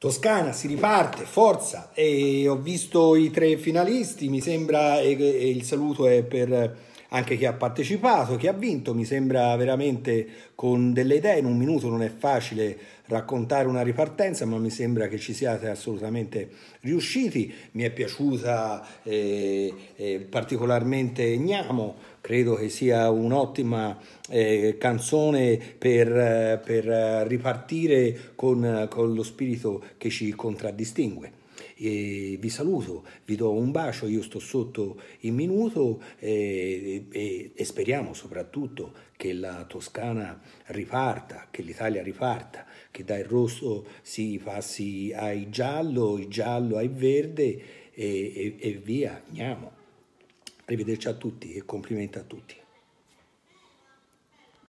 Toscana si riparte, forza! E ho visto i tre finalisti, mi sembra, e, e il saluto è per anche chi ha partecipato, chi ha vinto. Mi sembra veramente con delle idee, in un minuto non è facile raccontare una ripartenza, ma mi sembra che ci siate assolutamente riusciti. Mi è piaciuta eh, eh, particolarmente Gnamo credo che sia un'ottima eh, canzone per, eh, per ripartire con, con, lo spirito che ci contraddistingue eh, vi saluto, vi do un bacio, io sto sotto in minuto eh, eh, e speriamo soprattutto che la Toscana riparta, che l'Italia riparta, che dal rosso si passi al giallo, il giallo al verde e, e, e via, andiamo. Arrivederci a tutti e complimenti a tutti.